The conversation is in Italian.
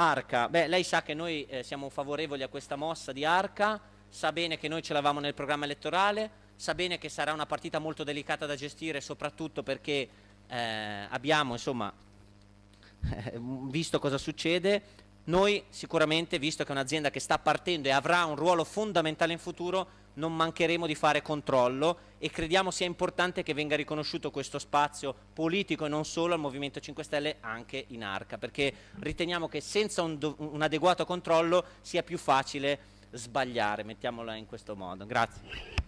Arca, beh, lei sa che noi eh, siamo favorevoli a questa mossa di Arca, sa bene che noi ce l'avamo nel programma elettorale, sa bene che sarà una partita molto delicata da gestire, soprattutto perché eh, abbiamo, insomma, visto cosa succede, noi sicuramente, visto che è un'azienda che sta partendo e avrà un ruolo fondamentale in futuro, non mancheremo di fare controllo e crediamo sia importante che venga riconosciuto questo spazio politico e non solo al Movimento 5 Stelle, anche in arca, perché riteniamo che senza un, un adeguato controllo sia più facile sbagliare, mettiamola in questo modo. Grazie.